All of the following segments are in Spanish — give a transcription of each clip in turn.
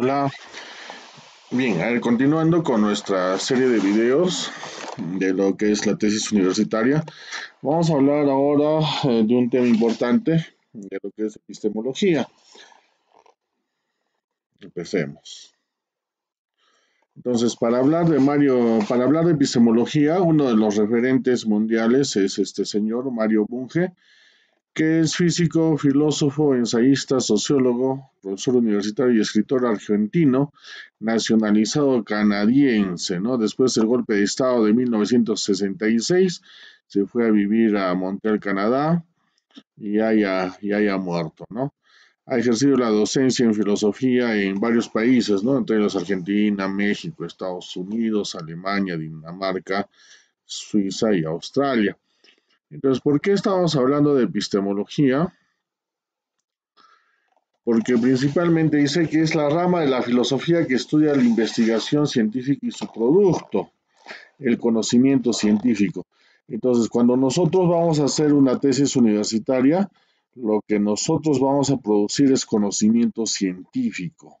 Hola. Bien, a ver, continuando con nuestra serie de videos de lo que es la tesis universitaria, vamos a hablar ahora eh, de un tema importante de lo que es epistemología. Empecemos. Entonces, para hablar de Mario, para hablar de epistemología, uno de los referentes mundiales es este señor Mario Bunge, que es físico, filósofo, ensayista, sociólogo, profesor universitario y escritor argentino, nacionalizado canadiense, ¿no? Después del golpe de Estado de 1966, se fue a vivir a Montreal, Canadá, y haya, y muerto, ¿no? Ha ejercido la docencia en filosofía en varios países, ¿no? Entre los Argentina, México, Estados Unidos, Alemania, Dinamarca, Suiza y Australia entonces, ¿por qué estamos hablando de epistemología? Porque principalmente dice que es la rama de la filosofía que estudia la investigación científica y su producto, el conocimiento científico. Entonces, cuando nosotros vamos a hacer una tesis universitaria, lo que nosotros vamos a producir es conocimiento científico,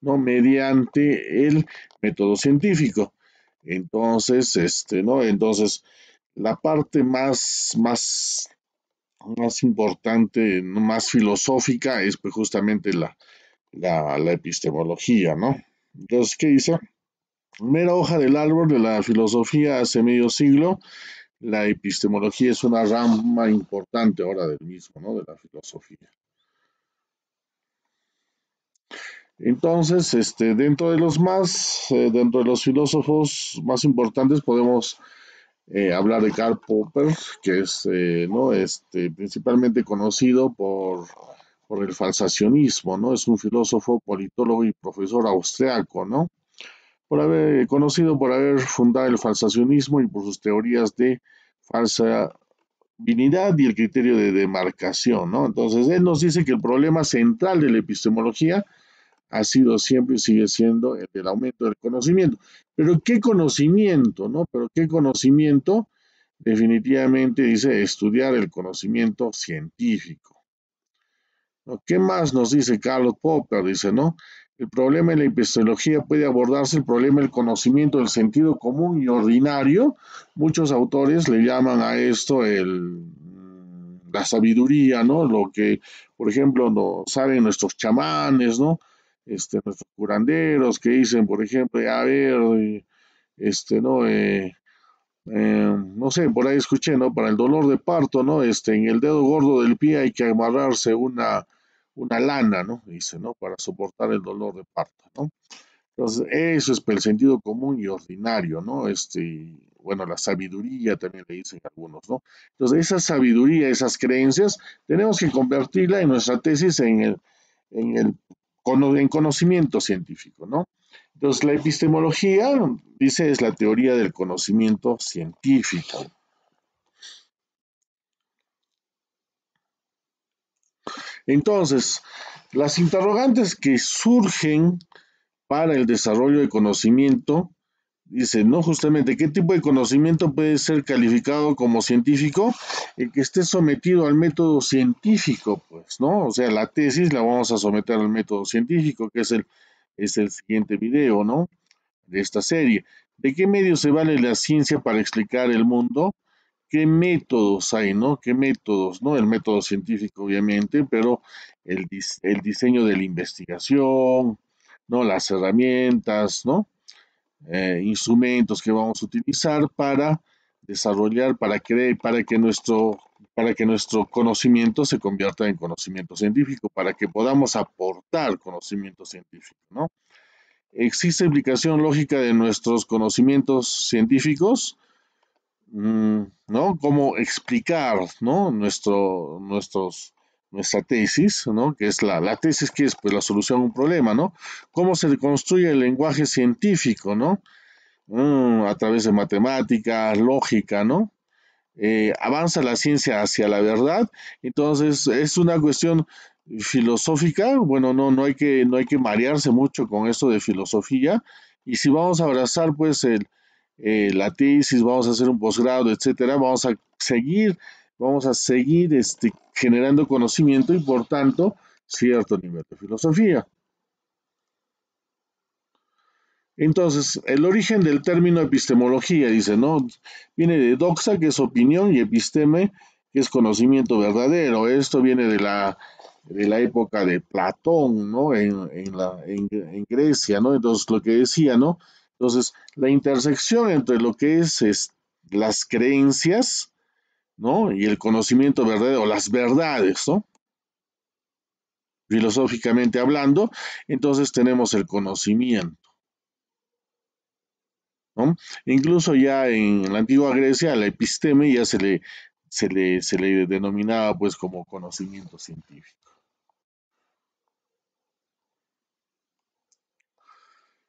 no mediante el método científico. Entonces, este, ¿no? Entonces, la parte más, más, más importante, más filosófica, es pues, justamente la, epistemología, ¿no? Entonces, ¿qué dice? Mera hoja del árbol de la filosofía hace medio siglo, la epistemología es una rama importante ahora del mismo, ¿no? De la filosofía. Entonces, este, dentro de los más, eh, dentro de los filósofos más importantes podemos eh, hablar de Karl Popper, que es eh, ¿no? este, principalmente conocido por, por el falsacionismo, ¿no? es un filósofo, politólogo y profesor austriaco, ¿no? por haber, eh, conocido por haber fundado el falsacionismo y por sus teorías de falsa vinidad y el criterio de demarcación. ¿no? Entonces, él nos dice que el problema central de la epistemología ha sido siempre y sigue siendo el aumento del conocimiento. Pero qué conocimiento, ¿no? Pero qué conocimiento definitivamente dice estudiar el conocimiento científico. ¿Qué más nos dice Carlos Popper? Dice, ¿no? El problema de la epistemología puede abordarse el problema del conocimiento del sentido común y ordinario. Muchos autores le llaman a esto el, mm, la sabiduría, ¿no? Lo que, por ejemplo, nos saben nuestros chamanes, ¿no? este, nuestros curanderos que dicen, por ejemplo, a ver, eh, este, ¿no? Eh, em, no sé, por ahí escuché, ¿no? Para el dolor de parto, ¿no? Este, en el dedo gordo del pie hay que amarrarse una, una lana, ¿no? Dice, ¿no? Para soportar el dolor de parto, ¿no? Entonces, eso es el sentido común y ordinario, ¿no? Este, bueno, la sabiduría también le dicen algunos, ¿no? Entonces, esa sabiduría, esas creencias, tenemos que convertirla en nuestra tesis en el, en el en conocimiento científico, ¿no? Entonces, la epistemología, dice, es la teoría del conocimiento científico. Entonces, las interrogantes que surgen para el desarrollo de conocimiento dice, ¿no? Justamente, ¿qué tipo de conocimiento puede ser calificado como científico? El que esté sometido al método científico, pues, ¿no? O sea, la tesis la vamos a someter al método científico, que es el, es el siguiente video, ¿no? De esta serie. ¿De qué medios se vale la ciencia para explicar el mundo? ¿Qué métodos hay, no? ¿Qué métodos, no? El método científico, obviamente, pero el, el diseño de la investigación, ¿no? Las herramientas, ¿no? Eh, instrumentos que vamos a utilizar para desarrollar, para creer, para que nuestro para que nuestro conocimiento se convierta en conocimiento científico, para que podamos aportar conocimiento científico, ¿no? ¿Existe implicación lógica de nuestros conocimientos científicos? Mm, ¿No? ¿Cómo explicar, ¿no? Nuestro, nuestros nuestra tesis, ¿no? que es la, la, tesis que es pues, la solución a un problema, ¿no? Cómo se construye el lenguaje científico, ¿no? Mm, a través de matemáticas, lógica, ¿no? Eh, avanza la ciencia hacia la verdad, entonces es una cuestión filosófica, bueno, no, no, hay que, no hay que marearse mucho con esto de filosofía, y si vamos a abrazar pues eh, la tesis, vamos a hacer un posgrado, etcétera, vamos a seguir vamos a seguir este, generando conocimiento y por tanto cierto nivel de filosofía. Entonces, el origen del término epistemología, dice, ¿no? Viene de doxa, que es opinión, y episteme, que es conocimiento verdadero. Esto viene de la, de la época de Platón, ¿no? En, en, Grecia, ¿no? Entonces, lo que decía, ¿no? Entonces, la intersección entre lo que es las creencias, ¿no? Y el conocimiento verdadero, las verdades, ¿no? Filosóficamente hablando, entonces tenemos el conocimiento. ¿no? Incluso ya en la antigua Grecia, la episteme ya se le, se le, se le denominaba pues como conocimiento científico.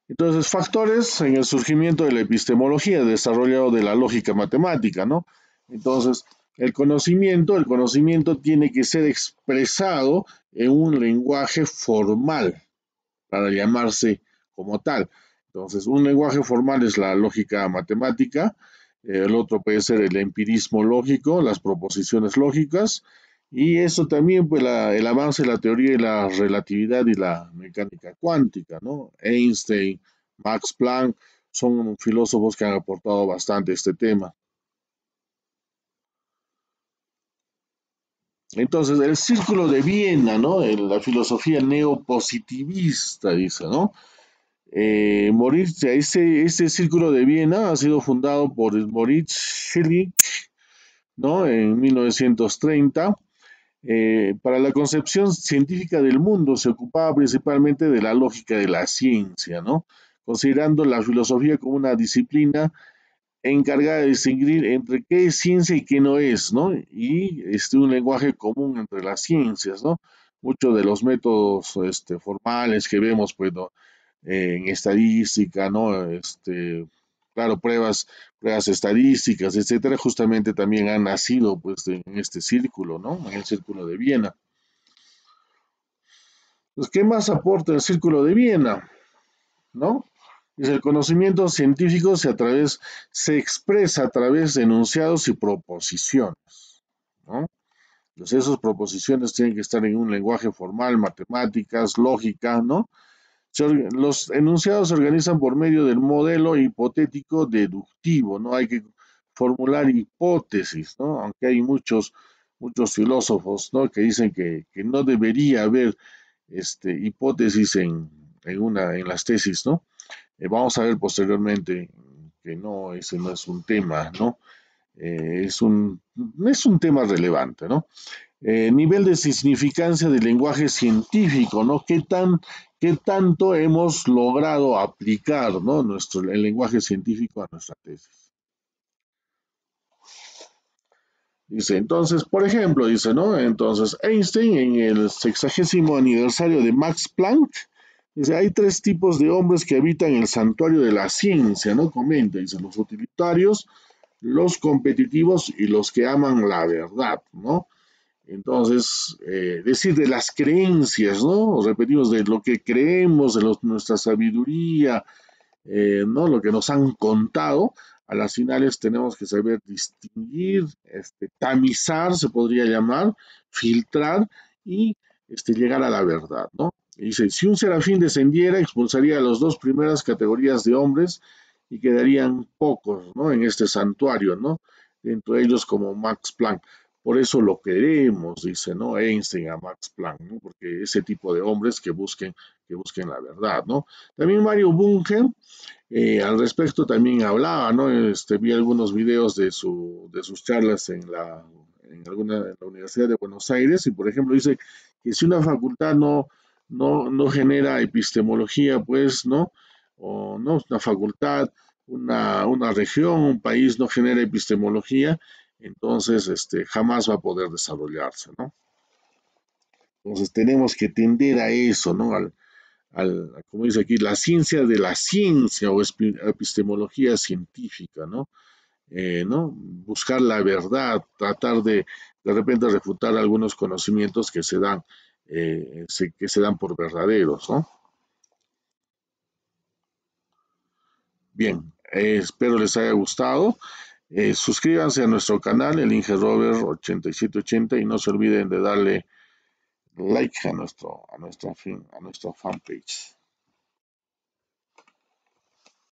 Entonces, factores en el surgimiento de la epistemología, desarrollado de la lógica matemática, ¿no? Entonces, el conocimiento, el conocimiento tiene que ser expresado en un lenguaje formal para llamarse como tal. Entonces, un lenguaje formal es la lógica matemática, el otro puede ser el empirismo lógico, las proposiciones lógicas, y eso también, pues, el avance de la teoría de la relatividad y la mecánica cuántica, ¿no? Einstein, Max Planck, son filósofos que han aportado bastante este tema. Entonces, el círculo de Viena, ¿no? La filosofía neopositivista, dice, ¿no? Eh, Moritz, ese, círculo de Viena ha sido fundado por Moritz Schlick, ¿no? En 1930. Eh, para la concepción científica del mundo se ocupaba principalmente de la lógica de la ciencia, ¿no? Considerando la filosofía como una disciplina encargada de distinguir entre qué es ciencia y qué no es, ¿no? Y este, un lenguaje común entre las ciencias, ¿no? Muchos de los métodos este, formales que vemos, pues, en estadística, ¿no? Este, claro, pruebas, pruebas estadísticas, etcétera, justamente también han nacido, pues, en este círculo, ¿no? En el círculo de Viena. Pues, ¿Qué más aporta el círculo de Viena? ¿No? el conocimiento científico se, a través, se expresa a través de enunciados y proposiciones. ¿no? Entonces, esas proposiciones tienen que estar en un lenguaje formal, matemáticas, lógica, ¿no? los enunciados se organizan por medio del modelo hipotético deductivo, ¿no? Hay que formular hipótesis, ¿no? Aunque hay muchos, muchos filósofos, ¿no? Que dicen que, que no debería haber este, hipótesis en, en, una, en las tesis, ¿no? Eh, vamos a ver posteriormente que no, ese no es un tema, ¿no? Eh, es, un, tema relevante, ¿no? Eh, nivel de significancia del lenguaje científico, ¿no? ¿Qué, tanto hemos logrado aplicar, Nuestro, el lenguaje científico a nuestra tesis. Dice, entonces, por ejemplo, dice, ¿no? Entonces, Einstein en el sexagésimo aniversario de Max Planck Dice, hay tres tipos de hombres que habitan el santuario de la ciencia, ¿no? Comenta, dice, los utilitarios, los competitivos y los que aman la verdad, ¿no? Entonces, eh, decir de las creencias, ¿no? Repetimos, de lo que creemos, de nuestra sabiduría, eh, ¿no? Lo que nos han contado, a las finales tenemos que saber distinguir, este, tamizar, se podría llamar, filtrar y este, llegar a la verdad, ¿no? Dice, si un serafín descendiera, expulsaría a las dos primeras categorías de hombres y quedarían pocos, ¿no? En este santuario, ¿no? Dentro de ellos como Max Planck. Por eso lo queremos, dice, ¿no? Einstein a Max Planck, ¿no? Porque ese tipo de hombres que busquen, que busquen la verdad, ¿no? También Mario Bunge, eh, al respecto también hablaba, ¿no? Este, vi algunos videos de, de sus charlas en la, alguna en la Universidad de Buenos Aires y, por ejemplo, dice que si una facultad no no, no genera epistemología, pues, ¿no? O no, una facultad, una, región, un país no genera epistemología, entonces este, jamás va a poder desarrollarse, ¿no? Entonces tenemos que tender a eso, ¿no? Al, como dice aquí, la ciencia de la ciencia o epistemología científica, ¿no? Eh, ¿no? Buscar la verdad, tratar de de repente refutar algunos conocimientos que se dan eh, que se dan por verdaderos, Bien, eh, espero les haya gustado. Eh, suscríbanse a nuestro canal, el Inge 8780, y no se olviden de darle like a nuestro, a nuestra, a nuestra fanpage.